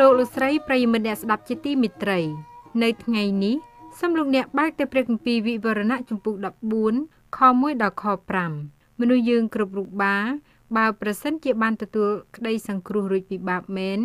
លោកលោកស្រីប្រិយមិត្តអ្នកស្ដាប់ជាទីមេត្រីនៅថ្ងៃនេះសំលោកអ្នកបើកទៅព្រះគម្ពីរវិវរណៈជំពូក14ខ1ដល់ខ5មនុស្សយើងគ្រប់រូបបាបើ ប្រសិន ជាបានទទួលក្តីសង្គ្រោះរួចពីបាបមែន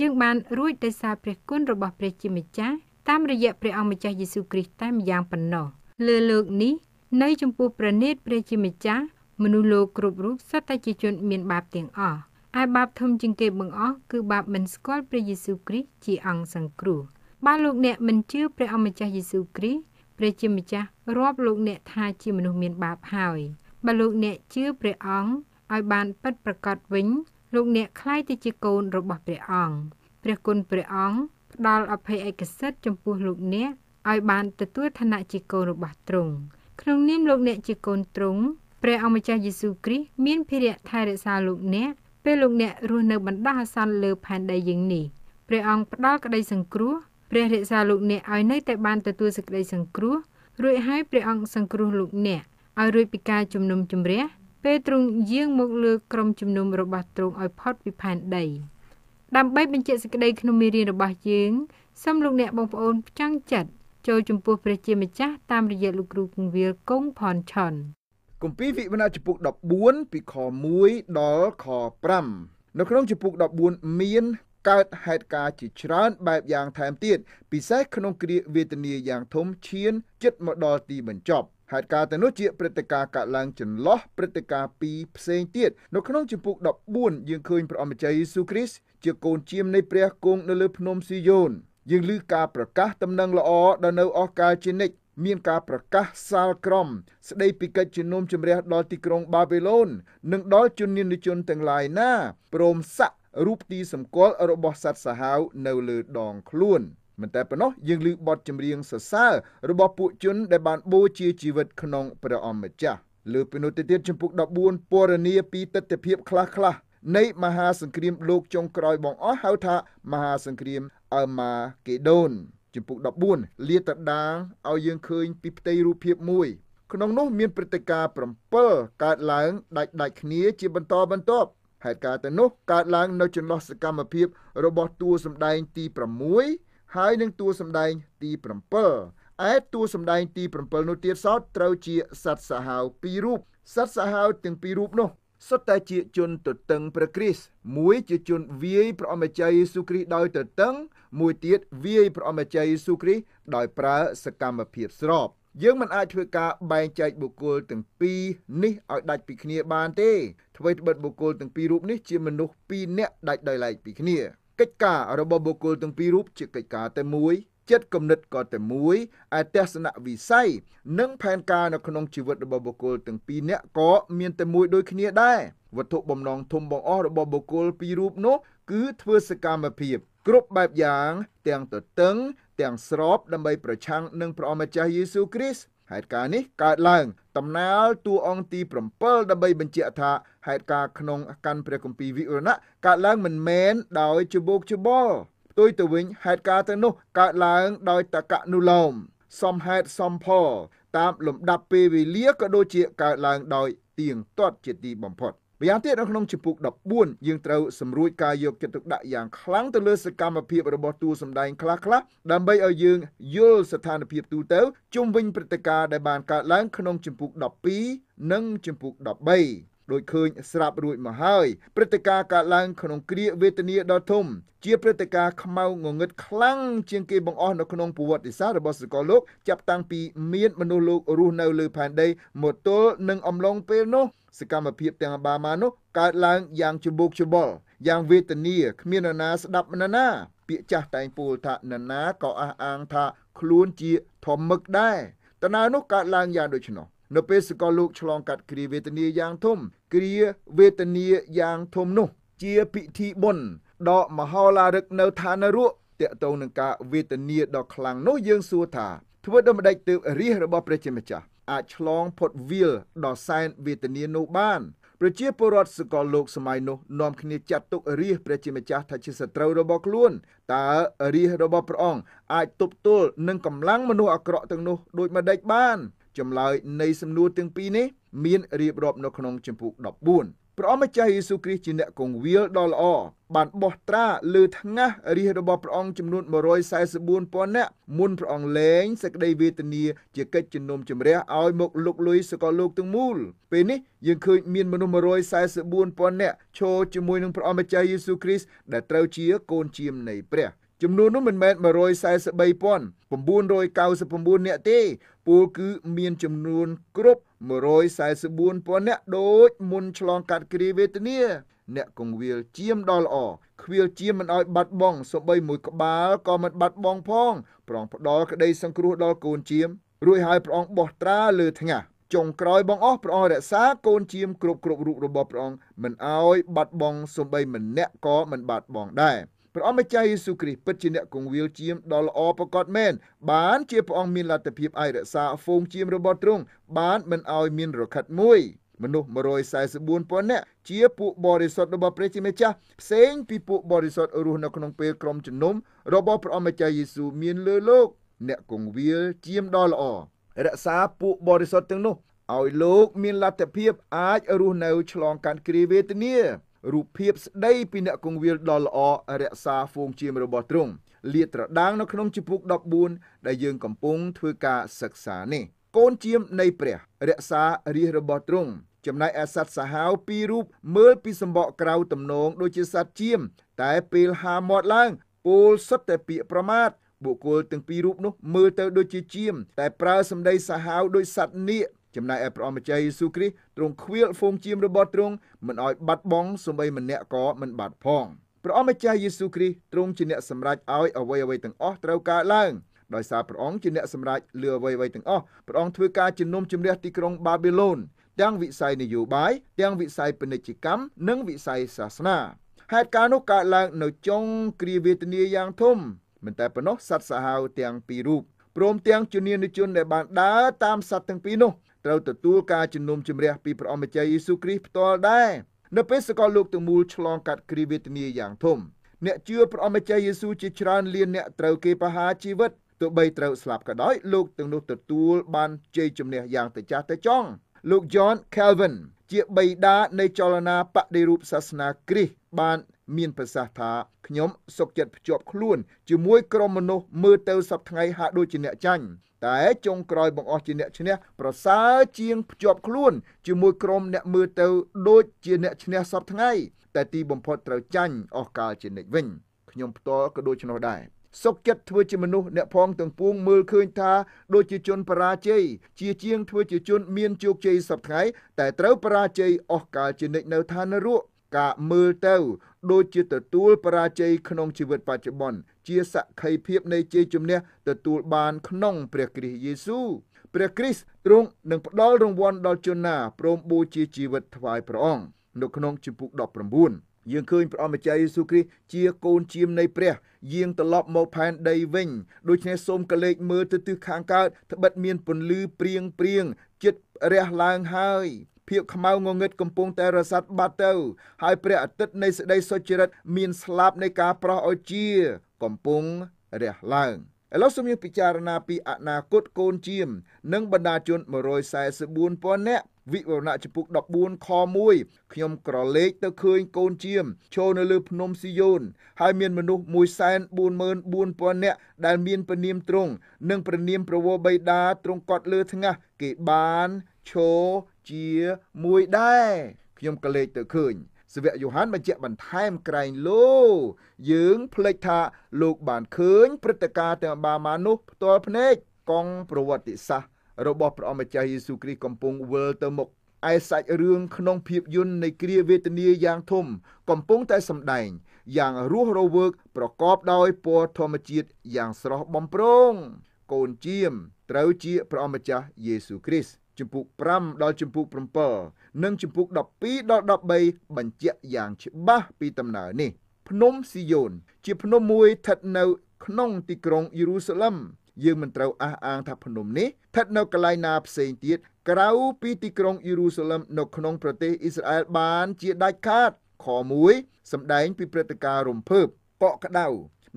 យើងបានរួចដោយសារព្រះគុណរបស់ព្រះជាម្ចាស់តាមរយៈព្រះអង្គម្ចាស់យេស៊ូវគ្រីស្ទតែម្យ៉ាងប៉ុណ្ណោះលើលោកនេះនៅចំពោះព្រះនេតព្រះជាម្ចាស់មនុស្សលោកគ្រប់រូបសុទ្ធតែជាជនមានបាបទាំងអស់ឯបាបធំជាងគេបង្អស់គឺបាបមិនស្គាល់ព្រះយេស៊ូវគ្រីស្ទជាអង្គសង្គ្រោះបើលោកអ្នកមិនជឿព្រះអម្ចាស់យេស៊ូវគ្រីស្ទព្រះជាម្ចាស់រាប់លោកអ្នកថាជាមនុស្សមានបាបហើយបើលោកអ្នកជឿព្រះអង្គឲ្យបានពិតប្រកបវិញលោកអ្នកខ្លាយទៅជាកូនរបស់ព្រះអង្គព្រះគុណព្រះអង្គផ្ដល់អភ័យឯកសិទ្ធចំពោះលោកអ្នកឲ្យបានទទួលឋានៈជាកូនរបស់ទ្រង់ក្នុងនាមលោកអ្នកជាកូនទ្រង់ព្រះអង្គម្ចាស់យេស៊ូវគ្រីស្ទមានភារៈថែរក្សាលោកអ្នកពេលលោកអ្នករស់នៅបណ្ដោះអាសន្នលើផែនដីយើងនេះព្រះអង្គផ្ដល់ក្តីសង្គ្រោះព្រះរក្សាលោកអ្នកឲ្យនៅតែបានទទួលសេចក្តីសង្គ្រោះរួចហើយព្រះអង្គសង្គ្រោះលោកអ្នកឲ្យរួចពីការជំនុំជម្រះពេលទ្រង់យាងមកលើក្រុមជំនុំរបស់ទ្រង់ឲ្យផុតពីផែនដី ដើម្បីបញ្ជាក់សេចក្តីក្នុងមេរៀនរបស់យើងសូមលោក អ្នកបងប្អូនផ្ចង់ចិត្តចូលចំពោះព្រះជាម្ចាស់តាមរយៈលោកគ្រូគង្វាលកុងផនឆុនគម្ពីរវិវណាចំពុក14ពីខ1ដល់ខ5នៅក្នុងចំពុក14មាន កើតហេតុការណ៍ជាច្រើនបែបយ៉ាង ថែមទៀតពិសេសក្នុងគ្រាវេទនាយ៉ាងធំឈានជិតមកដល់ទីបញ្ចប់ហេតុការណ៍ទាំងនោះជាព្រឹត្តិការណ៍កើតឡើងចន្លោះព្រឹត្តិការណ៍ពីរផ្សេងទៀតនៅក្នុងជំពូក14យើងឃើញព្រះអម្ចាស់យេស៊ូវគ្រីស្ទជាកូនជាមនៃព្រះគង់នៅលើភ្នំស៊ីយ៉ូនយើងឮការប្រកាសដំណឹងល្អដល់នៅអស់កលជានិច្ចមានការប្រកាសសាលក្រមស្ដីពីកិច្ចជំនុំជម្រះដល់ទីក្រុងបាប៊ីឡូននិងដល់ជននានាជនទាំងឡាយណាព្រមសាក់រូបទីសម្គាល់របស់សត្វសាហាវនៅលើដងខ្លួនមិនតែប៉ុណ្ណោះយើងឮបទចម្រៀងសរសើររបស់ពួកជនដែលបានបូជាជីវិតក្នុងព្រះអម្ចាស់លើពីនោះទៅទៀតចំពុក14ពរនីពីទស្សនភាពខ្លះខ្លះនៃមហាសង្គ្រាមលោកចុងក្រោយបងអស់ហៅថាមហាសង្គ្រាមអឺម៉ាកេដូនជំពូក14លាតដាលឲ្យយើងឃើញពីផ្ទៃរូបភាពមួយក្នុង នោះ មានព្រឹត្តិការណ៍7កើតឡើងដាច់ដាច់គ្នាជាបន្តបន្ទាប់ហេតុការណ៍ទៅនោះកើតឡើង នៅចន្លោះសកម្មភាព របស់តួសម្ដែងទី6ហើយនិងតួសម្ដែងទី7ឯតួសម្ដែងទី7នោះទៀតសោតត្រូវជាសត្វសាហាវពីររូបសត្វសាហាវទាំងពីររូបនោះសុទ្ធតែជាជនទទឹងព្រះគ្រីស្ទមួយជាជនវាយព្រះអម្ចាស់យេស៊ូគ្រីស្ទដោយទទឹង មួយទៀតវាយព្រះអម្ចាស់យេស៊ូគ្រីស្ទដោយប្រើសកម្មភាពស្របយើងមិនអាចធ្វើការបែងចែកបុគ្គលទាំងពីរនេះឲ្យដាច់ពីគ្នាបានទេអ្វីត្បិតបុគ្គលទាំងពីររូបនេះជាមនុស្សពីរនាក់ដាច់ដោយឡែកពីគ្នាកិច្ចការរបស់បុគ្គលទាំងពីររូបជាកិច្ចការតែមួយចិត្តគំនិតក៏តែមួយឯទស្សនៈវិស័យនិងផែនការនៅក្នុងជីវិតរបស់បុគ្គលទាំងពីរនាក់ក៏មានតែមួយដូចគ្នាដែរវត្ថុបំណងធំបងអស់របស់បុគ្គលពីររូបនោះ គឺធ្វើសកម្មភាពគ្រប់បែបយ៉ាង ទាំងទទឹងទាំងស្របដើម្បីប្រឆាំងនឹងព្រះអម្ចាស់យេស៊ូវគ្រីស្ទហេតុការណ៍នេះកើតឡើងតំណាលតួអង្គទី7ដើម្បីបញ្ជាក់ថាហេតុការណ៍ក្នុងកាន់ព្រះគម្ពីរវិវរណៈកើតឡើងមិនមែនដោយច្បុកច្បល់ផ្ទុយទៅវិញហេតុការណ៍ទាំងនោះកើតឡើងដោយតកៈនុលោមសមហេតុសមផលតាមលំដាប់ពេលវេលាក៏ដូចជាកើតឡើងដោយទៀងទាត់ជាទីបំផុតម្យ៉ាងទៀតនៅក្នុងជំពូក14យើងត្រូវសម្រួចការយកចិត្តទុកដាក់យ៉ាងខ្លាំងទៅលើសកម្មភាពរបស់តួសម្ដែងខ្លះៗដើម្បីឲ្យយើងយល់ស្ថានភាពទូទៅជុំវិញព្រឹត្តិការណ៍ដែលបានកើតឡើងក្នុងជំពូក12និងជំពូក13ដោយឃើញស្រាប់រួចមកហើយព្រឹត្តិការណ៍កើតឡើងក្នុងគ្រាវេទនាដ៏ធំ ជាព្រឹត្តិការណ៍ខ្មៅងងឹតខ្លាំងជាងគេបង្អស់នៅក្នុងប្រវត្តិសាស្ត្ររបស់សកលលោកចាប់តាំងពីមានមនុស្សលោករស់នៅលើផែនដីមកទល់នឹងអំឡុងពេលនោះសកម្មភាពទាំងអាបាម៉ានោះកើតឡើងយ៉ាងច្បូកច្បល់យ៉ាងវេទនាគ្មាននរណាស្ដាប់នរណា ពាក្យចាស់តែងពោលថានរណាក៏អះអាងថា ខ្លួនជាធម្មឹកដែរតើណានោះកើតឡើងយ៉ាងដូច្នោះនៅពេលសកលលោកឆ្លងកាត់គ្រាវេទនាយ៉ាងធំគ្រាវេទនាយ៉ាងធំនោះ ជាពិធីបុណ្យដ៏មហោឡារឹកនៅឋានរកតកតងនឹងការវេទនាដ៏ខ្លាំងនោះយើងសួរថាធ្វើដូចម្ដេចទើបរាជរបស់ព្រះជាម្ចាស់អាចឆ្លងផុតវាលដ៏សែនវេទនានោះបានប្រជាពលរដ្ឋសកលលោកសម័យនោះនាំគ្នាចាត់ទុករាជព្រះជាម្ចាស់ថាជាសត្រូវរបស់ខ្លួនតើរាជរបស់ព្រះអង្គអាចទប់ទល់នឹងកម្លាំងមនុស្សអាក្រក់ទាំងនោះដូចម្ដេចបានចម្លើយនៃសំណួរទាំងពីរនេះមានរៀបរាប់នៅក្នុងជំពូក14ព្រះអម្ចាស់យេស៊ូវគ្រីស្ទជាអ្នកគង្វាលដ៏ល្អបានបោះត្រា លើថ្ងាសរាជរបស់ព្រះអង្គចំនួន144,000នាក់មុនព្រះអង្គលែងសេចក្តីវេទនាជាកិច្ចជំនុំជម្រះឲ្យមកលុកលុយសកលលោកទាំងមូលពេលនេះយើងឃើញមានមនុស្ស144,000នាក់ឈរជាមួយនឹងព្រះអម្ចាស់យេស៊ូវគ្រីស្ទដែលត្រូវជា កូនជាមនៃព្រះចំនួននោះមិនមែន143,999នាក់ទេពលគឺមានចំនួនគ្រប់144,000នាក់ដូចមុនឆ្លងកាត់គ្រាវេទនាអ្នកកងវាលជាមដល់ល្អខ្វៀលជាមមិនឲ្យបាត់បង់សូម្បីមួយក្បាលក៏មិនបាត់បង់ផងប្រងផ្ដល់ក្តីសង្គ្រោះដល់កូនជាមរួចហើយព្រះអង្គបោះត្រាលើថ្ងាសចុងក្រោយបងអស់ព្រះអង្គរក្សាកូនជាមគ្រប់គ្រប់រូបរបស់ព្រះអង្គមិនឲ្យបាត់បង់សូម្បីម្នាក់ក៏មិនបាត់បង់ដែរព្រះអង្គម្ចាស់យេស៊ូគ្រីស្ទពិតជាអ្នកគង្វាលជាមដ៏ល្អប្រកបមែនបានជាព្រះអង្គមានលទ្ធភាពអាចរក្សាហ្វូងជាមរបស់ទ្រង់បានមិនឲ្យមានរខិតមួយមនុស្ស144,000នាក់ជាពួកបរិសុទ្ធរបស់ព្រះជាម្ចាស់ផ្សេងពីពួកបរិសុទ្ធរស់នៅក្នុងពេលក្រុមជំនុំរបស់ព្រះអង្គម្ចាស់យេស៊ូមានលើលោកអ្នកគង្វាលជាមដ៏ល្អរក្សាពួកបរិសុទ្ធទាំងនោះឲ្យលោកមានលទ្ធភាពអាចរស់នៅឆ្លងកាត់គ្រាវេទនារូបភាពស្ដីពីអ្នកគង្វាលដ៏ល្អរក្សាហ្វូងជាមរបស់ទ្រង់លាតត្រដាងនៅក្នុងជំពូក14ដែលយើងកំពុងធ្វើការសិក្សានេះកូនជាមនៃព្រះ រក្សារាជរបស់ទ្រង់ចំណែកឯសត្វសាហាវពីររូបមើលពីសម្បកក្រៅទំនងដូចជាសត្វជាមតែពេលហាមាត់ឡើងពោលសុទ្ធតែពាក្យប្រមាថបុគ្គលទាំងពីររូបនោះ មើលទៅដូចជាជាម តែប្រើសម្ដីសាហាវដូចសត្វនាគចំណែកឯព្រះអង្គម្ចាស់យេស៊ូវគ្រីស្ទទ្រង់ខ្វៀលហ្វូងជាមរបស់ទ្រង់មិនឲ្យបាត់បង់សូម្បីម្នាក់ក៏មិនបាត់ផងព្រះអង្គម្ចាស់យេស៊ូវគ្រីស្ទទ្រង់ជាអ្នកសម្រេចឲ្យអ្វីៗទាំងអស់ត្រូវកើតឡើង ដោយសារព្រះអង្គជាអ្នកសម្រេចលើអ្វីៗទាំងអស់ព្រះអង្គធ្វើការជំនុំជម្រះទីក្រុងបាប៊ីឡូនទាំងវិស័យនយោបាយទាំងវិស័យពាណិជ្ជកម្មនិងវិស័យសាសនាហេតុការណ៍នោះកើតឡើងនៅចុងគ្រាវេទនាយ៉ាងធំមិនតែប៉ុណ្ណោះសត្វសាហាវទាំងពីររូបព្រមទាំងជំនាញជនដែលបានដើរតាមសត្វទាំងពីរនោះត្រូវទទួលការជំនុំជម្រះពីព្រះអម្ចាស់យេស៊ូគ្រីស្ទផ្ទាល់ដែរនៅពេលសកលលោកទាំងមូលឆ្លងកាត់គ្រាវេទនាយ៉ាងធំអ្នកជឿព្រះអម្ចាស់យេស៊ូជាច្រើនលានអ្នកត្រូវគេប្រហារជីវិតទោះបីត្រូវស្លាប់ក៏ដោយ លោកទាំងនោះទទួលបានជ័យជំនះយ៉ាងត្រចះត្រចង់លោក John Calvin ជាបិតានៃចលនាបដិរូបសាសនាគ្រីស្ទបានមានប្រសាសន៍ថាខ្ញុំសុខចិត្តភ្ជាប់ខ្លួន ជាមួយក្រុមមនុស្សមើលទៅសពថ្ងៃហាក់ដូចជាអ្នកចាញ់តែចុងក្រោយបង្អស់ជាអ្នកឈ្នះប្រសើរជាងភ្ជាប់ខ្លួនជាមួយក្រុមអ្នកមើលទៅដូចជាអ្នកឈ្នះសពថ្ងៃតែទីបំផុតត្រូវចាញ់អស់កាលជានិច្ចវិញខ្ញុំផ្ទាល់ក៏ដូច្នោះដែរសុខចិត្តធ្វើជាមនុស្សអ្នកផងទាំងពួងមើលឃើញថាដូចជាជនបរាជ័យជាជាងធ្វើជាជនមានជោគជ័យសពថ្ងៃតែត្រូវបរាជ័យអស់កាលជានិច្ចនៅឋាននរកការមើលទៅដូចជាទទួលបរាជ័យក្នុងជីវិតបច្ចុប្បន្នជាសក្ខីភាពនៃជ័យជំនះទទួលបានក្នុងព្រះគ្រីស្ទយេស៊ូវព្រះគ្រីស្ទទ្រង់នឹងផ្ដល់រង្វាន់ដល់ជនណាព្រមបូជាជីវិតថ្វាយព្រះអង្គនៅក្នុងជំពូក19យើងឃើញព្រះអម្ចាស់យេស៊ូវគ្រីស្ទជាកូនជាមនៃព្រះ យាងត្រឡប់មកផែនដីវិញដូច្នេះសូមកលេចមើលទៅទិសខាងកើតត្បិតមានពន្លឺព្រៀងព្រៀងចិត្តរះឡើងហើយភាពខ្មៅងងឹតកំពុងតែរសាត់បាត់ទៅហើយព្រះអាទិត្យនៃសេចក្តីសុចរិតមានស្លាប់នៃការប្រោះឲ្យជា កំពុងរះឡើង។ឥឡូវសូមយើងពិចារណាពីអនាគតកូនជាម និងបណ្ដាជន144,000នាក់វិវរណៈចំពុក14ខ1ខ្ញុំក្រឡេកទៅឃើញកូនជាមឈរនៅលើភ្នំស៊ីយ៉ូនហើយមានមនុស្ស144,000នាក់ដែលមានព្រានាមទ្រង់និងព្រានាមប្រវោបិតាទ្រង់កត់លើថ្ងាសគេបានឈរជាមួយដែរខ្ញុំក្រឡេកទៅឃើញសាវកយូហានបញ្ជាក់បន្ថែមក្រែងលោយើងភ្លេចថាលោកបានឃើញព្រឹត្តិការណ៍ទាំងបាម៉ានោះផ្ទាល់ភ្នែកកងប្រវត្តិសាស្ត្ររបស់ព្រះអង្គម្ចាស់យេស៊ូវគ្រីស្ទកំពុងវិលទៅមុខឯសាច់រឿងក្នុងភាពយន្តនៃគ្រាវេទនាយ៉ាងធំកំពុងតែសម្ដែងយ៉ាងរស់រវើកប្រកបដោយពណ៌ធម្មជាតិយ៉ាងស្រស់បំព្រងកូនជាមត្រូវជាព្រះអង្គម្ចាស់យេស៊ូវគ្រីស្ទជំពូក5ដល់ជំពូក7និងជំពូក12ដល់13បញ្ជាក់យ៉ាងច្បាស់ពីដំណើរនេះ ភ្នំស៊ីយ៉ូនជាភ្នំមួយស្ថិតនៅ ក្នុងទីក្រុងយេរូសាឡិមយើងមិនត្រូវអះអាង ថាភ្នំនេះស្ថិតនៅកន្លែងណាផ្សេងទៀតក្រៅពីទីក្រុងយេរូសាឡិមនៅក្នុងប្រទេសអ៊ីស្រាអែលបានជាដាច់ខាតខ1សម្ដែងពីព្រឹត្តិការណ៍រំភើបកក់ក្ដៅ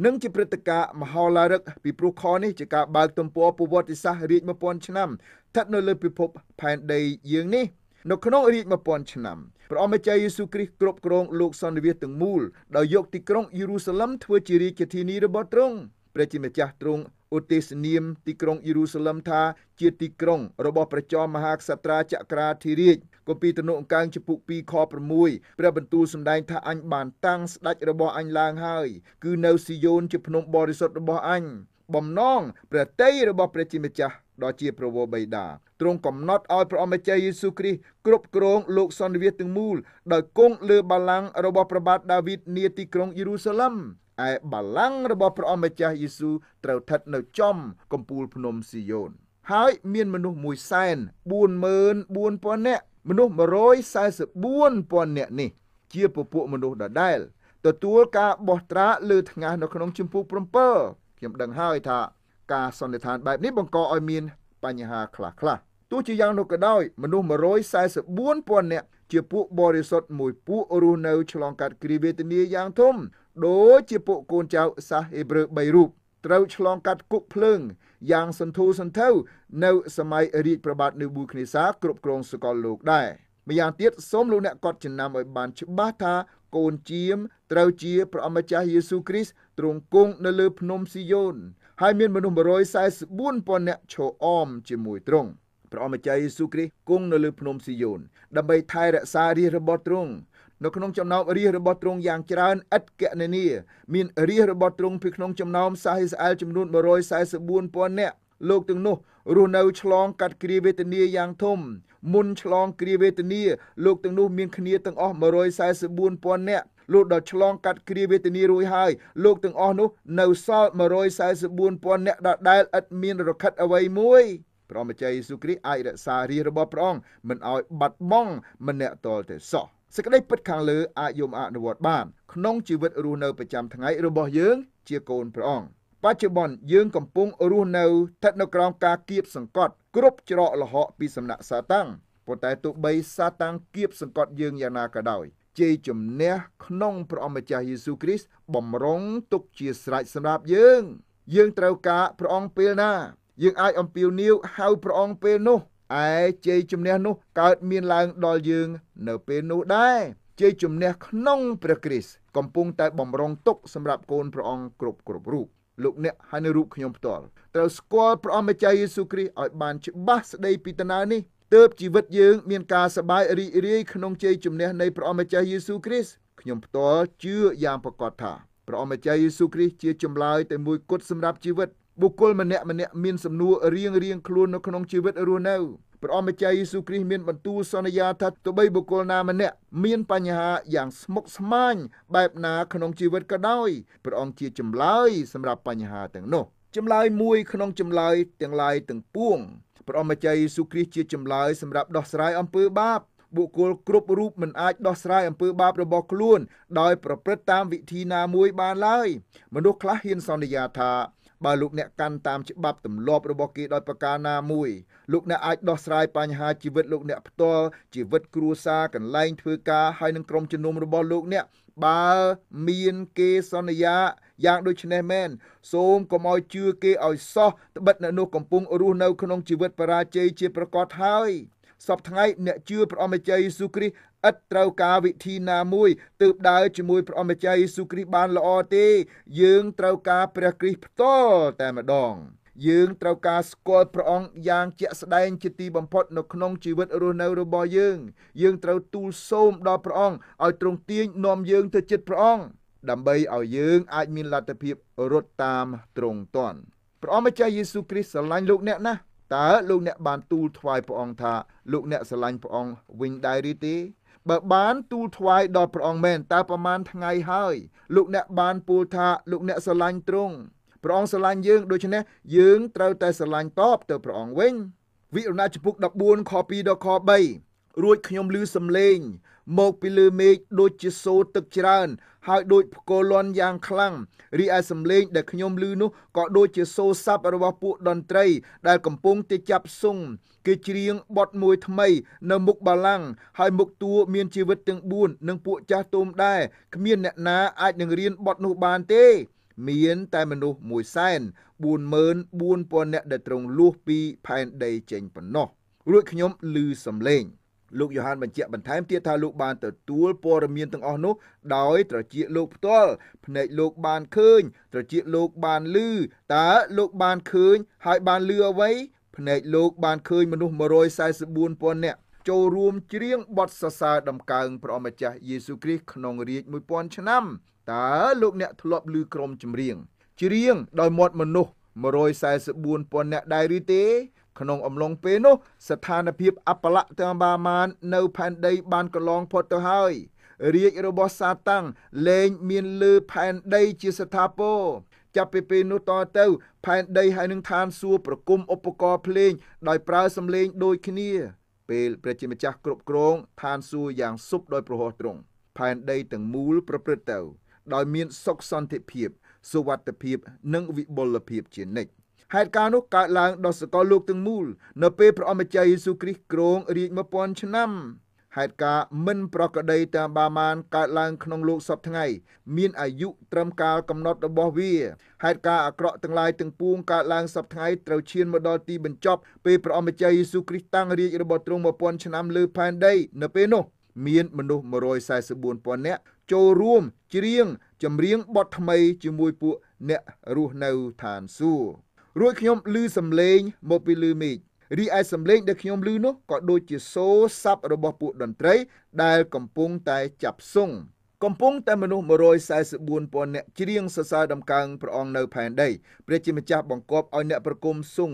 និងជាព្រឹត្តិការណ៍មហោឡារឹកពីព្រោះខនេះជាការបើកទំព័រប្រវត្តិសាស្ត្ររាជ1000ឆ្នាំស្ថិតនៅលើពិភពផែនដីយើងនេះ នៅក្នុងរាជ1000ឆ្នាំព្រះអម្ចាស់យេស៊ូគ្រីស្ទគ្រប់គ្រងលោកសន្តិវិសទាំងមូលដោយយកទីក្រុងយេរូសាឡឹមធ្វើជារាជធានីរបស់ទ្រង់ព្រះជាម្ចាស់ទ្រង់ឧទេសនាមទីក្រុងយេរូសាឡឹមថា ជាទីក្រុង របស់ព្រះចោមមហាក្សត្រាចក្រាធិរាជគម្ពីរទំនុកអង្កើងចំពុក2ខ6ព្រះបន្ទូលសម្ដែងថាអញបានតាំងស្ដេចរបស់អញឡើងហើយ គឺនៅស៊ីយ៉ូនជាភ្នំបរិសុទ្ធរបស់អញបំណងព្រះតីរបស់ព្រះជាម្ចាស់ដ៏ជាប្រវោបិតាទ្រង់កំណត់ឲ្យព្រះអម្ចាស់យេស៊ូគ្រីស្ទគ្រប់គ្រងលោកសន្តិវិសទាំងមូលដោយគង់លើបល្ល័ង្ករបស់ព្រះបាទដាវីតនាទីក្រុងយេរូសាឡិមឯបល្ល័ង្ករបស់ព្រះអម្ចាស់យេស៊ូត្រូវស្ថិតនៅចំ កំពូលភ្នំស៊ីយ៉ូន ហើយមានមនុស្ស144,000នាក់ មនុស្ស144,000នាក់នេះ ជាពពួកមនុស្សដដែលទទួលការបោះត្រា លើថ្ងាសនៅក្នុងចម្ពោះ7ខ្ញុំដឹងហើយថាការសន្និដ្ឋានបែបនេះបង្កឲ្យមាន បញ្ហាខ្លះៗទោះជាយ៉ាងនោះក៏ដោយ មនុស្ស144,000នាក់ជាពួកបរិសុទ្ធមួយពួករស់នៅឆ្លងកាត់គ្រាវេទនាយ៉ាងធំដូចជាពួកកូនចៅសាសអេប្រឺ3រូបត្រូវឆ្លងកាត់គុកភ្លើងយ៉ាងសន្ធូសន្ធៅនៅ សម័យរាជប្របាទនៅប៊ូគ្នេសាគ្រប់គ្រងសកលលោកដែរម្យ៉ាងទៀតសូមលោកអ្នកកត់ចំណាំឲ្យបាន ច្បាស់ថាកូនជាមត្រូវជាព្រះអម្ចាស់យេស៊ូគ្រីស្ទទ្រង់គង់នៅលើភ្នំស៊ីយ៉ូនហើយមានមនុស្ស144,000នាក់ឈរអម ជាមួយទ្រង់ព្រះអម្ចាស់យេស៊ូគ្រីស្ទគង់នៅលើភ្នំស៊ីយ៉ូនដើម្បីថែរក្សារាជរបស់ទ្រង់នៅក្នុងចំណោមរាជរបស់ទ្រង់យ៉ាងច្រើនឥតកណនីមានរាជរបស់ទ្រង់ពីក្នុងចំណោមសាសអ៊ីស្រាអែលចំនួន144,000នាក់លោកទាំងនោះរស់នៅឆ្លងកាត់គ្រាវេទនាយ៉ាងធំមុនឆ្លងគ្រាវេទនាលោកទាំងនោះមានគ្នាទាំងអស់144,000នាក់លោកដល់ឆ្លងកាត់គ្រាវេទនារួចហើយលោកទាំងអស់នោះនៅសល់144,000អ្នកដដែលឥតមានរខិតអ្វីមួយព្រះម្ចាស់យេស៊ូគ្រីស្ទអាចរក្សារាជរបស់ព្រះអង្គមិនឲ្យបាត់បង់ម្នាក់តលទេសោះសេចក្តីពិតខាងលើអាចយកអនុវត្តបានក្នុងជីវិតរស់នៅប្រចាំថ្ងៃរបស់យើង ជាកូនព្រះអង្គបច្ចុប្បន្នយើងកំពុងរស់នៅស្ថិតនៅក្រោមការគៀបសង្កត់គ្រប់ច្រកលហកពីសំណាក់សាតាំងប៉ុន្តែទោះបីសាតាំងគៀបសង្កត់យើងយ៉ាងណាក៏ដោយជ័យជំនះក្នុងព្រះអម្ចាស់យេស៊ូវគ្រីស្ទបំរុងទុកជាស្រេចសម្រាប់យើង យើងត្រូវការព្រះអង្គពេលណា យើងអាចអំពាវនាវហៅព្រះអង្គពេលនោះឯជ័យជំនះនោះកើតមានឡើងដល់យើងនៅពេលនោះដែរជ័យជំនះក្នុងព្រះគ្រីស្ទកំពុងតែបំរុងទុកសម្រាប់កូនព្រះអង្គគ្រប់គ្រប់រូបលោកអ្នកហើយនៅរូបខ្ញុំផ្ទាល់ត្រូវស្គាល់ព្រះអម្ចាស់យេស៊ូវគ្រីស្ទឲ្យបានច្បាស់ស្ដីពីដំណើរនេះទើបជីវិតយើងមានការសប្បាយរីករាយក្នុងជ័យជំនះនៃព្រះអម្ចាស់យេស៊ូវគ្រីស្ទខ្ញុំផ្ទាល់ជឿយ៉ាងប្រកបថាព្រះអម្ចាស់យេស៊ូវគ្រីស្ទជាចម្លើយតែមួយគត់សម្រាប់ជីវិតបុគ្គលម្នាក់ម្នាក់មានសំណួររៀងរៀងខ្លួននៅក្នុងជីវិតរស់នៅព្រះអម្ចាស់យេស៊ូវគ្រីស្ទមានបន្ទូលសន្យាថាទោះបីបុគ្គលណាម្នាក់មានបញ្ហាយ៉ាងស្មុគស្មាញបែបណាក្នុងជីវិតក៏ដោយព្រះអង្គជាចម្លើយសម្រាប់បញ្ហាទាំងនោះ ចម្លើយមួយក្នុងចម្លើយទាំងឡាយទាំងពួងព្រះអម្ចាស់យេស៊ូគ្រីស្ទជាចម្លើយសម្រាប់ដោះស្រាយអំពើបាបបុគ្គលគ្រប់រូបមិនអាចដោះស្រាយអំពើបាបរបស់ខ្លួន ដោយ ប្រព្រឹត្តតាម វិធីណាមួយបានឡើយមនុស្សខ្លះហ៊ានសន្យាថាបើលោកអ្នកកាន់តាម ច្បាប់ទម្លាប់របស់គេដោយប្រការណាមួយលោកអ្នកអាចដោះស្រាយបញ្ហាជីវិតលោកអ្នកផ្ទាល់ជីវិត គ្រួសារកន្លែងធ្វើការហើយនឹងក្រុមជំនុំរបស់លោកអ្នកបើមានគេសន្យាយ៉ាងដូច្នេះមែនសូមកុំឲ្យជឿគេឲ្យសោះត្បិតអ្នកនោះកំពុងរស់នៅក្នុងជីវិតបរាជ័យជាប្រកបហើយសពថ្ងៃអ្នកជឿព្រះអម្ចាស់យេស៊ូគ្រីស្ទឥតត្រូវការវិធីណាមួយទើបដើរជាមួយព្រះអម្ចាស់យេស៊ូគ្រីស្ទបានល្អទេយើងត្រូវការព្រះគ្រីស្ទផ្ទាល់តែម្ដងយើងត្រូវការស្គាល់ព្រះអង្គយ៉ាងជាក់ស្ដែងជាទីបំផុតនៅក្នុងជីវិតរស់នៅរបស់យើងយើងត្រូវទូលសូមដល់ព្រះអង្គឲ្យទ្រង់ទាញនាំយើងទៅជិតព្រះអង្គដើម្បីឲ្យយើងអាចមានលទ្ធភាពរត់តាមទ្រង់ទាន់ព្រះអង្គម្ចាស់យេស៊ូវគ្រីស្ទស្រឡាញ់លោកអ្នកណាស់តើលោកអ្នកបានទូលថ្វាយព្រះអង្គថាលោកអ្នកស្រឡាញ់ព្រះអង្គវិញដែរឬទេបើបានទូលថ្វាយដល់ព្រះអង្គមែនតើប្រហែលថ្ងៃហើយលោកអ្នកបានពោលថាលោកអ្នកស្រឡាញ់ទ្រង់ព្រះអង្គស្រឡាញ់យើងដូច្នេះយើងត្រូវតែស្រឡាញ់តបទៅព្រះអង្គវិញវិរណាជំពូក14ខ2ដល់ខ3រួចខ្ញុំឮសំឡេង មកពីលើមេឃដូចជាសូរទឹកច្រើនហើយដូចផ្គរលាន់យ៉ាងខ្លាំងរីឯសំឡេងដែលខ្ញុំឮនោះក៏ដូចជាសូរស័ព្ទរបស់ពួកតន្ត្រីដែលកំពុងតែចាប់ស៊ុងគេច្រៀងបទមួយថ្មីនៅមុខបល្ល័ងហើយមុខតួមានជីវិតទាំង4និងពួកចាស់ទុំដែរគ្មានអ្នកណាអាចនឹងរៀនបទនោះបានទេ មានតែមនុស្ស144,000នាក់ដែលត្រង់លួសពីផែនដីចេញប៉ុណ្ណោះរួចខ្ញុំឮសំឡេងលោកយ៉ូហានបញ្ជាក់បន្ថែមទៀតថាលោកបានទទួលព័ត៌មានទាំងអស់នោះ ដោយ ត្រចៀកលោកផ្ទាល់ភ្នែកលោកបានឃើញត្រចៀកលោកបានឮតើលោកបានឃើញហើយបានឮអ្វីភ្នែកលោកបានឃើញមនុស្ស144,000នាក់ចូលរួមច្រៀងបទសរសើរដំកើងព្រះអម្ចាស់យេស៊ូគ្រីស្ទក្នុងរាជ1000ឆ្នាំតើលោកអ្នកធ្លាប់ឮក្រុមចម្រៀងច្រៀងដោយមាត់មនុស្ស144,000នាក់ដែរឬទេក្នុងអំឡុងពេលនោះស្ថានភាពអបលៈទាំងបាមាននៅផែនដីបានកន្លងផុតទៅហើយ រាជរបស់សាតាំងលែងមានលើផែនដីជាស្ថាពរចាប់ពីពេលនោះតទៅ ផែនដីហើយនឹងឋានសួគ៌ប្រគំឧបករណ៍ភ្លេងដោយប្រើសំឡេងដូចគ្នា ពេលព្រះជាម្ចាស់គ្រប់គ្រងឋានសួគ៌យ៉ាងសុបដោយប្រហោះទ្រង់ផែនដីទាំងមូលប្រព្រឹត្តទៅដោយមានសុខសន្តិភាពសុវត្ថិភាព និងវិបុលភាពជានិច្ចហេតុការណ៍នោះកើតឡើងដល់សកលលោកទាំងមូល នៅពេលព្រះអម្ចាស់យេស៊ូគ្រីស្ទគ្រងរាជ1000ឆ្នាំហេតុការណ៍មិនប្រក្រតីតាមបាមានកើតឡើងក្នុងលោកសពថ្ងៃ មានអាយុត្រឹមកាលកំណត់របស់វាហេតុការណ៍អាក្រក់ទាំងឡាយទាំងពួងកើតឡើងសពថ្ងៃត្រូវឈានមកដល់ទីបញ្ចប់ពេលព្រះអម្ចាស់យេស៊ូគ្រីស្ទតាំងរាជរបស់ទ្រង់1000ឆ្នាំលើផែនដីនៅពេលនោះមានមនុស្ស144,000នាក់ចូលរួមច្រៀងចម្រៀងបទថ្មីជាមួយពួកអ្នករស់នៅឋានសួគ៌រួចខ្ញុំឮសំឡេងមកពីឮមីករីឯសំឡេងដែលខ្ញុំឮនោះក៏ដូចជាសូរស័ព្ទរបស់ពួកតន្ត្រីដែលកំពុងតែចាប់សុងកំពុងតែមនុស្ស144,000នាក់ច្រៀងសរសើរដំកើងព្រះអង្គនៅផែនដីព្រះជាម្ចាស់បង្គាប់ឲ្យអ្នកប្រគំស៊ុង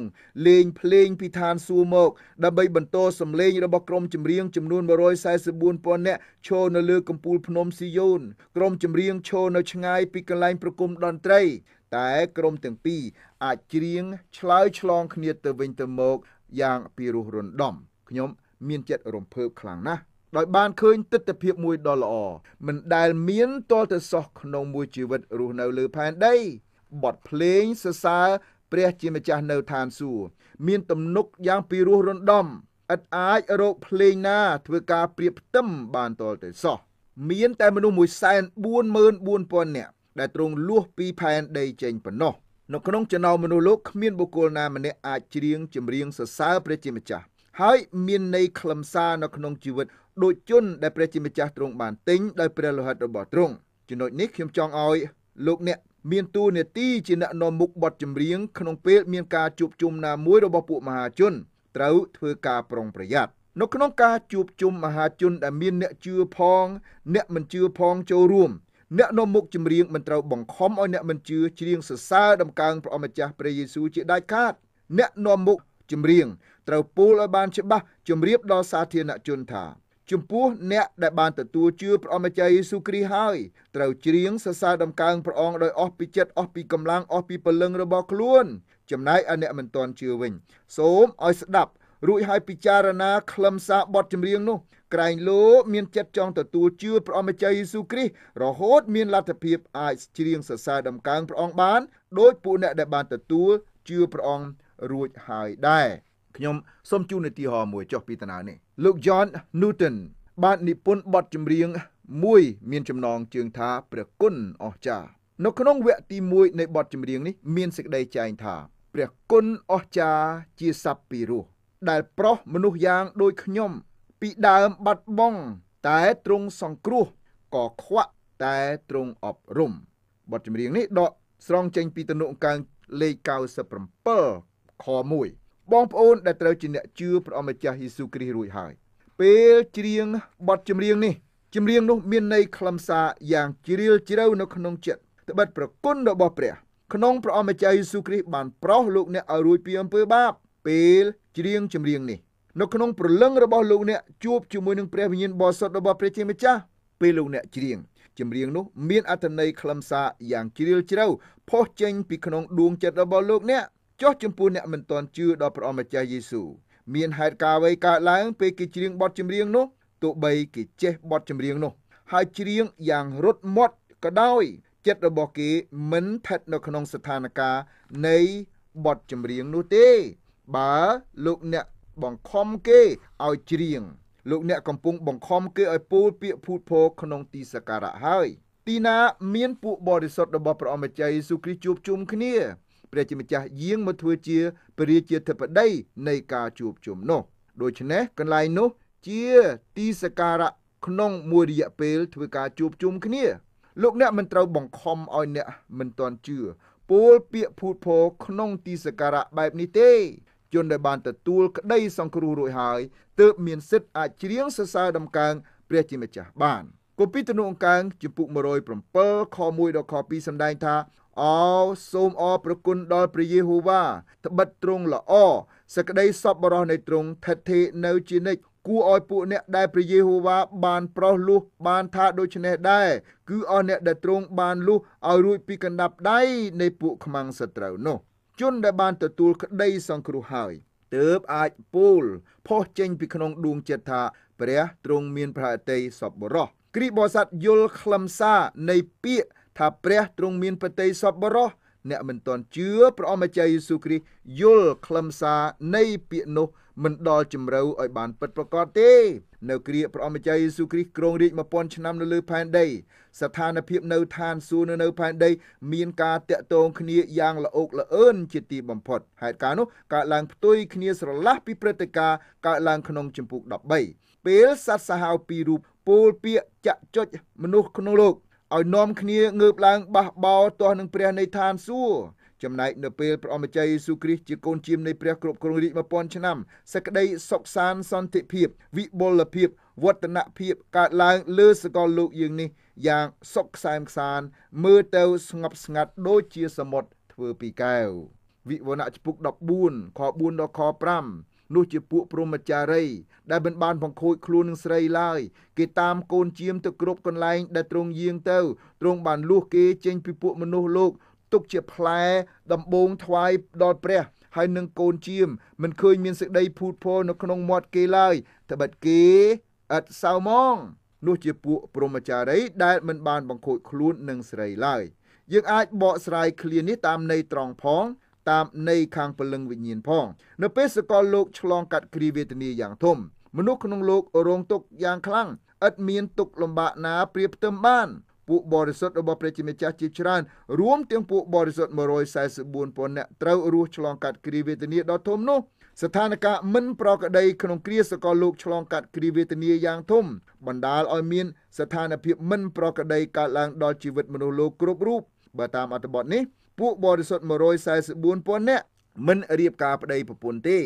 លេងភ្លេងពីឋានសួគ៌មកដើម្បីបន្តសំឡេងរបស់ក្រុមចម្រៀងចំនួន144,000នាក់ឈរនៅលើកំពូលភ្នំស៊ីយ៉ូនក្រុមចម្រៀងឈរនៅឆ្ងាយពីកន្លែងប្រគំតន្ត្រីតែក្រុមទាំងពីរអាចច្រៀងឆ្លើយឆ្លងគ្នាទៅវិញទៅមក យ៉ាងពីរោះរណ្ដំខ្ញុំមានចិត្តរំភើបខ្លាំងណាស់ដោយបានឃើញទស្សនវិជ្ជាមួយដ៏ល្អមិនដែលមានតលទៅសោះក្នុង មួយជីវិតរស់នៅលើផែនដីបទភ្លេងសរសើរព្រះជាម្ចាស់នៅឋានសួគ៌មានទំនុកយ៉ាងពីរោះរណ្ដំឥតអាចរកភ្លេងណា ធ្វើការប្រៀបផ្ទឹមបានតលទៅសោះមានតែមនុស្ស144,000នាក់ដែលទ្រង់លួសពីផែនដីចេញប៉ុណ្ណោះនៅក្នុងចំណោមមនុស្សលោកគ្មានបុគ្គលណាម្នាក់អាចច្រៀងចម្រៀងសរសើរព្រះជាម្ចាស់ហើយមានន័យខ្លឹមសារនៅក្នុងជីវិតដូចជន ដែលព្រះជាម្ចាស់ទ្រង់បានទិញដោយព្រះលោហិតរបស់ទ្រង់ចំណុចនេះខ្ញុំចង់ឲ្យលោកអ្នក មានតួនាទីជាអ្នកនាំមុខបទចម្រៀងក្នុងពេល មានការជួបជុំណាមួយរបស់ពួកមហាជនត្រូវធ្វើការប្រុងប្រយ័ត្ននៅក្នុងការជួបជុំមហាជនដែលមានអ្នកជឿផង អ្នកមិនជឿផងចូលរួមអ្នកនាំមុខចម្រៀងមិនត្រូវបង្ខំឲ្យអ្នកមិនជឿច្រៀងសរសើរដំកើងព្រះអម្ចាស់ព្រះយេស៊ូវជាដាច់ខាតអ្នកនាំមុខចម្រៀងត្រូវពោលឲ្យបានច្បាស់ជម្រាបដល់សាធារណជនថាចំពោះអ្នកដែលបានទទួលជឿព្រះអម្ចាស់យេស៊ូវគ្រីស្ទហើយត្រូវច្រៀងសរសើរដំកើងព្រះអង្គដោយអស់ពីចិត្តអស់ពីកម្លាំងអស់ពីពលឹងរបស់ខ្លួនចំណែកឲ្យអ្នកមិនទាន់ជឿវិញសូមឲ្យស្ដាប់រួចហើយពិចារណាខ្លឹមសារបទចម្រៀងនោះក្រែងលោកមានចិត្តចង់ទទួលជឿព្រះអម្ចាស់យេស៊ូវគ្រីស្ទរហូត មានលទ្ធភាព អាចច្រៀងសរសើរដំកើងព្រះអង្គបានដោយពួកអ្នកដែលបានទទួលជឿព្រះអង្គរួចហើយដែរខ្ញុំសូមជូនឧទាហរណ៍មួយចុះ ពីដំណើរនេះលោក John Newton បាននិពន្ធបទចម្រៀងមួយមានចំណងជើងថាព្រះគុណអស្ចារ្យនៅក្នុងវគ្គទី1នៃបទចម្រៀងនេះមានសេចក្តីចែងថាព្រះគុណអស្ចារ្យជាសັບពីរោះដែលប្រុសមនុស្សយ៉ាងដូចខ្ញុំ ពីដើមបាត់បង់តែទ្រង់សង្គ្រោះក៏ខ្វាក់តែទ្រង់អប់រំបទចម្រៀងនេះ ដក ស្រង់ចេញពីទំនុកកើងលេខ97ខ1បងប្អូនដែលត្រូវជាអ្នកជឿព្រះអម្ចាស់យេស៊ូគ្រីស្ទរួចហើយពេលច្រៀងបទចម្រៀងនេះ ចម្រៀងនោះមានន័យខ្លឹមសារយ៉ាងជ្រាលជ្រៅនៅក្នុងចិត្តត្បិតប្រគុណរបស់ព្រះ ក្នុងព្រះអម្ចាស់យេស៊ូគ្រីស្ទបានប្រោសលោកអ្នកឲ្យរួចពីអំពើបាបពេលច្រៀងចម្រៀងនេះនៅក្នុងព្រលឹងរបស់លោកអ្នកជួបជាមួយនឹងព្រះវិញ្ញាណបរិសុទ្ធរបស់ព្រះជាម្ចាស់ពេលលោកអ្នកច្រៀងចម្រៀងនោះ មានអត្ថន័យខ្លឹមសារយ៉ាងជ្រាលជ្រៅផុសចេញពីក្នុងដួងចិត្តរបស់លោកអ្នកចោះចំពោះអ្នកមិនទាន់ជឿដល់ព្រះអម្ចាស់យេស៊ូវមានហេតុការណ៍អ្វីកើតឡើងពេលគេច្រៀងបទចម្រៀងនោះទោះបីគេចេះបទចម្រៀងនោះហើយច្រៀងយ៉ាងរត់មាត់ក៏ដោយ ចិត្តរបស់គេ មិនស្ថិតនៅក្នុងស្ថានភាពនៃបទចម្រៀងនោះទេបើលោកអ្នកបង្ខំគេឲ្យច្រៀងលោកអ្នកកំពុងបង្ខំគេឲ្យពោលពាក្យភូតភរក្នុងទីសក្ការៈហើយ ទីណាមានពួកបរិសុទ្ធរបស់ព្រះអម្ចាស់យេស៊ូគ្រីស្ទជួបជុំគ្នា ព្រះជាម្ចាស់ យាងមកធ្វើជាព្រះរាជាធិបតី នៃការជួបជុំនោះ ដូច្នេះកន្លែងនោះជាទីសក្ការៈក្នុងមួយរយៈពេលធ្វើការជួបជុំគ្នាលោកអ្នកមិនត្រូវបង្ខំឲ្យអ្នកមិនទាន់ជឿពោលពាក្យភូតភរក្នុងទីសក្ការៈបែបនេះទេជនដែលបានទទួលក្តី សង្គ្រោះរួចហើយទើបមានសិទ្ធិអាចច្រៀងសរសើរដំកើងព្រះជាម្ចាស់បានគម្ពីរទំនុកអង្កើងជំពូក107ខ1ដល់ខ2សម្ដែងថាអោសូមអរប្រគុណដល់ព្រះយេហូវ៉ាត្បិតទ្រង់ល្អសក្តីសពបរោះនៃទ្រង់ថិតថេរនៅជានិច្ចគួរឲ្យពួកអ្នកដែលព្រះយេហូវ៉ាបានប្រោសលុះបានថាដូច្នេះដែរគឺអស់អ្នកដែលទ្រង់បានលុះឲ្យរួចពីកណ្ដាប់ដៃនៃពួកខ្មាំងសត្រូវនោះជនដែលបានទទួលក្តី សង្គ្រោះហើយ ទើបអាចពូលផុសចេញពីក្នុងដួងចិត្តថាព្រះទ្រង់មានប្រតិយសពបរោះគ្រីបោស័តយល់ខ្លឹមសារនៃពាក្យថាព្រះទ្រង់មានប្រតិយសពបរោះអ្នកមិនទាន់ជឿព្រះអម្ចាស់យេស៊ូវគ្រីស្ទយល់ខ្លឹមសារនៃពាក្យនោះមិនដល់ជំរៅឲ្យបានពិតប្រាកដទេនៅគ្រាព្រះអម្ចាស់យេស៊ូវគ្រីស្ទគ្រងរាជ1000ឆ្នាំនៅលើផែនដី ស្ថានភាពនៅឋានសួគ៌នៅនៅ ផែនដី មានការតាក់ទងគ្នាយ៉ាងល្អោកល្អឿនជាទីបំផុតហេតុការណ៍នោះកើតឡើងផ្ទុយគ្នាស្រឡះពីព្រឹត្តិការណ៍កើតឡើង ក្នុងជំពូក13ពេលសត្វសាហាវពីររូបពូលពាកចាក់ចុចមនុស្សក្នុងលោកឲ្យនាំគ្នាងើបឡើងបះបោទាស់នឹងព្រះនៃឋានសួគ៌ចំណែកនៅពេលព្រះអម្ចាស់យេស៊ូគ្រីស្ទជាកូនជាមនៃព្រះគ្រប់គ្រងរាជ1000ឆ្នាំសេចក្តីសុខសាន្តសន្តិភាព វិបុលភាពវឌ្ឍនភាពកើតឡើងលើសកលលោកយើងនេះយ៉ាងសុខខ្សែមខ្សានមើលទៅស្ងប់ស្ងាត់ដូចជាសមុទ្រធ្វើពីកែវវិវរណៈជំពូក14ខ4ដល់ខ5នោះជាពួកព្រហ្មចារី ដែលមិនបានបង្ខូចខ្លួននឹងស្រីឡើយគេតាមកូនជាមទៅគ្រប់កន្លែង ដែលទ្រង់យាងទៅទ្រង់បានលួសគេចេញពីពួកមនុស្សលោកទុកជាផ្លែដំបងថ្វាយដល់ព្រះ ហើយនឹងកូនជាមមិនឃើញមានសេចក្តីភូតភរនៅក្នុងមាត់គេឡើយត្បិតគេឥតសៅមកនោះជាពួកព្រហ្មចារីដែលមិន បានបង្ខូចខ្លួននឹងស្រីឡើយយើង អាចបកស្រាយឃ្លានេះតាមន័យត្រង់ផងតាមន័យខាងពលឹងវិញ្ញាណផង នៅពេលសកលលោកឆ្លងកាត់គ្រាវេទនាយ៉ាងធំ មនុស្សក្នុងលោក រងទុកយ៉ាងខ្លាំងឥតមានទុកលំបាកណាព្រៀបផ្ទឹមបានពួកបរិសុទ្ធរបស់ព្រះជាម្ចាស់ជាច្រើនរួមទាំងពួកបរិសុទ្ធ144,000នាក់ត្រូវរស់ឆ្លងកាត់គ្រាវេទនាដ៏ធំនោះ ស្ថានភាពមិនប្រក្រតីក្នុងគ្រាសកលលោកឆ្លងកាត់គ្រាវេទនាយ៉ាងធំបណ្ដាលឲ្យមាន ស្ថានភាពមិនប្រក្រតីកើតឡើងដល់ជីវិតមនុស្សលោកគ្រប់រូបបើតាមអត្ថបទនេះពួកបរិសុទ្ធ144,000នាក់មិនរៀបការប្តីប្រពន្ធទេ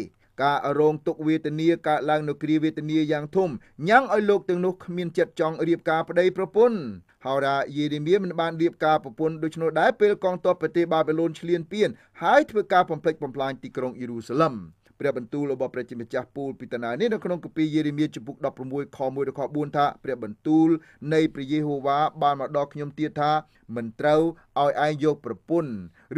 ការរងទុក្ខវេទនាកើតឡើងនៅគ្រាវេទនាយ៉ាងធំញ៉ាំងឲ្យលោកទាំងនោះគ្មានចិត្តចង់រៀបការប្តីប្រពន្ធហោរាយេរេមៀមិនបានរៀបការប្រពន្ធដូច្នោះដែរពេលកងទ័ពប្រទេសបាប៊ីឡូនឈ្លានពានហើយធ្វើការបំផ្លិចបំផ្លាញទីក្រុងយេរូសាឡឹមព្រះបន្ទូលរបស់ព្រះជាម្ចាស់ពូលពីតាណានេះនៅក្នុងគម្ពីរយេរេមៀជំពូក16ខ1ដល់ខ4ថាព្រះបន្ទូលនៃព្រះយេហូវ៉ាបានមកដល់ខ្ញុំទៀតថាមិនត្រូវឲ្យឯងយកប្រពន្ធ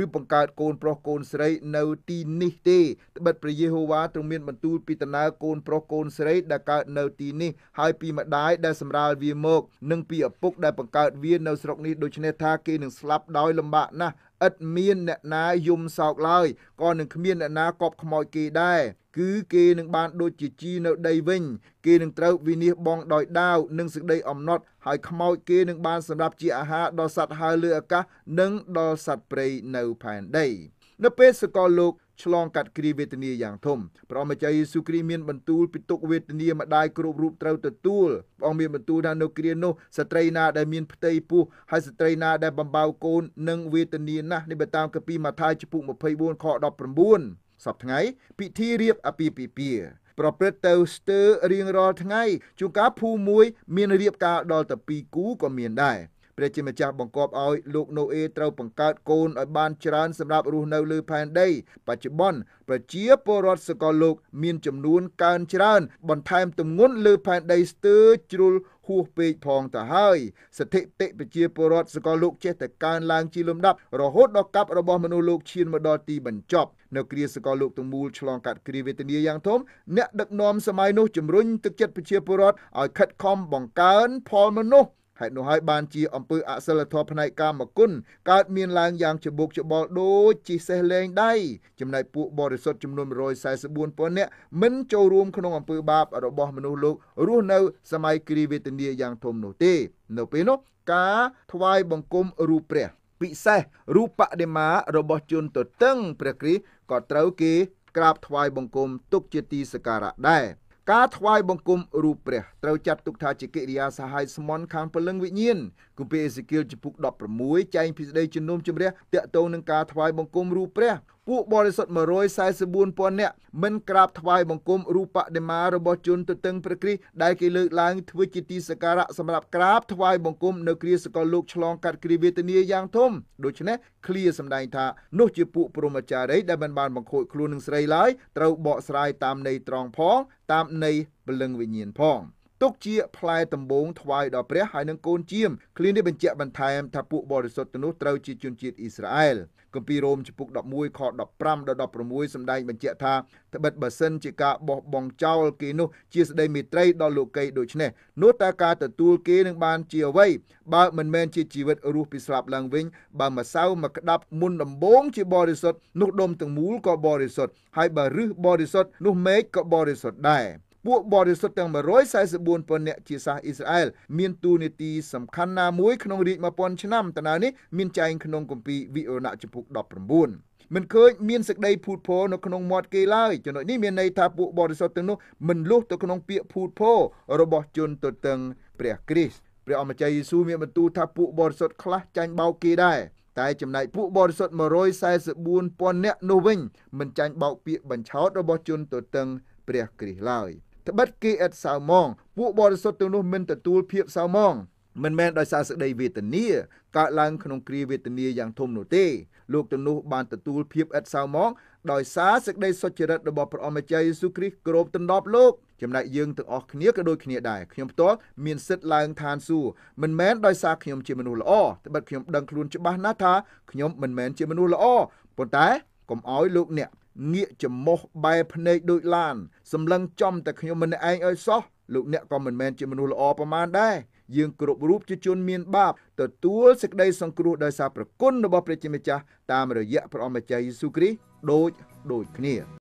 ឬបង្កើតកូនប្រុសកូនស្រីនៅទីនេះទេត្បិតព្រះយេហូវ៉ាទ្រង់មានបន្ទូលពីដំណើរកូនប្រុសកូនស្រី ដែលកើតនៅទីនេះហើយពីម្ដាយដែលសម្រាលវាមកនិងពីឪពុកដែលបង្កើតវានៅស្រុកនេះដូច្នេះថាគេនឹងស្លាប់ដោយលំបាកណាស់ឥតមានអ្នកណាយំសោកឡើយក៏នឹងគ្មានអ្នកណាកប់ខ្មោចគេដែរគឺគេនឹងបានដូចជាជីនៅដីវិញគេនឹងត្រូវវិនិច្ឆ័យបងដោយដាវនិងសេចក្តីអំណត់ហើយខ្មោចគេនឹងបានសម្រាប់ជាអាហារដល់សត្វហើរលើអាកាសនិងដល់សត្វព្រៃនៅផែនដីនៅពេលសកលលោកឆ្លងកាត់គ្រាវេទនាយ៉ាងធំព្រះម្ចាស់យេស៊ូវគ្រីស្ទមានបន្ទូលពីទុក្ខវេទនាម្ដាយគ្រប់រូបត្រូវទទួលព្រះអង្គមានបន្ទូលថានៅគ្រានោះស្ត្រីណាដែលមានផ្ទៃពោះហើយស្ត្រីណាដែលបំបៅកូននឹងវេទនាណាស់នេះបើតាមកាពីម៉ាថាយចំពុក24ខ19សប្តាហ៍ពិធីរៀបអាពាហ៍ពិពាហ៍ប្រព្រឹត្តទៅស្ទើររៀងរាល់ថ្ងៃជួនកាលភូមិមួយ មានរៀបការដល់ទៅ2គូក៏មានដែរព្រះជាម្ចាស់បង្គាប់ឲ្យលោកណូអេត្រូវបង្កើតកូនឲ្យបានច្រើន សម្រាប់រស់នៅលើផែនដីបច្ចុប្បន្នប្រជាពលរដ្ឋសកលលោក មានចំនួនកើនច្រើន បន្ថែមទម្ងន់លើផែនដីស្ទើរជ្រុលហួសពេកផងទៅហើយសិទ្ធិតិប្រជាពលរដ្ឋសកលលោកចេះតែកើនឡើងជាលំដាប់រហូតដល់កាប់របស់មនុស្សលោកឈានមកដល់ទីបញ្ចប់នៅគ្រាសកលលោកទាំងមូលឆ្លងកាត់គ្រាវេទនាយ៉ាងធំអ្នក ដឹកនាំសម័យនោះជំរុញទឹកចិត្តប្រជាពលរដ្ឋឲ្យខិតខំបង្កើនផលមនុស្សហេតុនោះហើយបានជាអំពើអសិលធម៌ផ្នែកកាមគុណកើតមានឡើងយ៉ាងច្បុកច្បល់ដូចជាសេះលែងដៃចំណែកពួកបរិសុទ្ធចំនួន144ពាន់នាក់មិនចូលរួមក្នុងអំពើបាបរបស់មនុស្សលោករស់នៅសម័យគ្រាវេទនាយ៉ាងធំនោះទេនៅពេលនោះការថ្វាយបង្គំរូបព្រះពិសេសរូបបដិមារបស់ជនទទឹងព្រះគ្រីស្ទក៏ត្រូវគេក្រាបថ្វាយបង្គំទុកជាទីសក្ការៈដែរការថ្វាយបង្គំរូបព្រះត្រូវចាត់ទុកថាជាកិរិយាសាហាយស្មន់ខាងព្រលឹងវិញ្ញាណគម្ពីរអេសេគៀលជំពូក16ចែងពីស្ដីជំនុំជម្រះតាក់ទងនឹងការថ្វាយបង្គំរូបព្រះពួកបរិសុទ្ធ144,000នាក់មិនក្រាបថ្វាយបង្គំរូបបដិមារបស់ជនទទឹងព្រះគ្រីស្ទដែលគេលើកឡើងធ្វើជាទីសក្ការៈសម្រាប់ក្រាបថ្វាយបង្គំនៅគ្រាសកលលោកឆ្លងកាត់គ្រាវេទនាយ៉ាងធំដូច្នេះឃ្លាសម្ដែង ថានោះជាពួកព្រហ្មចារីដែលមិនបានបង្ខូចខ្លួននឹងស្រីឡើយត្រូវបកស្រាយតាមន័យត្រង់ផង តាមន័យព្រលឹងវិញ្ញាណផង។ទុកជាផ្លែដំបងថ្វាយដល់ព្រះហើយនឹងកូនជាមឃ្លានេះបញ្ជាក់បន្ថែមថាពួកបរិសុទ្ធទាំងនោះត្រូវជាជនជាតិអ៊ីស្រាអែលគម្ពីររ៉ូមជំពូក11ខ15ដល់16សម្ដែងបញ្ជាក់ថាត្បិតបើសិនជាការបោះបង់ចោលគេនោះជាស្ដីមេត្រីដល់លោកីដូច្នេះនោះតើការទទួលគេនឹងបានជាអ្វីបើមិនមែនជាជីវិតរស់ពីស្លាប់ឡើងវិញបើម្សៅមកក្តាប់មុនដំបូងជាបរិសុទ្ធនោះដុំទាំងមូលក៏បរិសុទ្ធហើយបើរឹសបរិសុទ្ធនោះមេឃក៏បរិសុទ្ធដែរពួកបរិសុទ្ធទាំង144ពាន់នាក់ជាសាសអ៊ីស្រាអែលមានទូនីតិសំខាន់ណាមួយក្នុងរាជ1000ឆ្នាំតើនេះមានចែងក្នុងគម្ពីរវិរណៈចំពុក19មិនឃើញមានសេចក្តីភូតភរនៅក្នុងមាត់គេឡើយចំណុចនេះមានន័យថាពួកបរិសុទ្ធទាំងនោះមិនលុះទៅក្នុងពាក្យភូតភររបស់ជនទទឹងព្រះគ្រីស្ទព្រះអម្ចាស់យេស៊ូវមានបន្ទូលថាពួកបរិសុទ្ធខ្លះចាញ់បោកគេដែរតែចំណែកពួកបរិសុទ្ធ144,000នាក់នោះវិញមិនចាញ់បោកពាក្យបញ្ឆោតរបស់ជនទទឹងព្រះគ្រីស្ទឡើយត្បិតគេឥតសៅមងពួកបរិសុទ្ធទាំងនោះមិនទទួលភាពសៅមងមិនមែនដោយសារសេចក្តីវេទនាកើតឡើងក្នុងគ្រាវេទនាយ៉ាងធំនោះទេ លោកទាំងនោះបានទទួលភាពឥតសៅមងដោយសារសេចក្តីសុចរិតរបស់ព្រះអម្ចាស់យេស៊ូគ្រីស្ទគ្រប់ដណ្ដប់លោកចំណែកយើងទាំងអស់គ្នាក៏ដូចគ្នាដែរខ្ញុំផ្ទាល់មានសិទ្ធិឡើងឋានសួគ៌មិនមែនដោយសារខ្ញុំជាមនុស្សល្អត្បិតខ្ញុំដឹងខ្លួនច្បាស់ណាស់ថាខ្ញុំមិនមែនជាមនុស្សល្អប៉ុន្តែកុំអោយលោកអ្នកងាកចំមុះបែភ្នែកដូចឡានសម្លឹងចំតែខ្ញុំម្នាក់ឯងឲ្យសោះលោកអ្នកក៏មិនមែនជាមនុស្សល្អប្រមាណដែរយើងគ្រប់រូបជាជនមានបាបទទួលសេចក្តីសង្គ្រោះដោយសារប្រគុណរបស់ព្រះជាម្ចាស់តាមរយៈព្រះអម្ចាស់យេស៊ូគ្រីស្ទដូចដូចគ្នា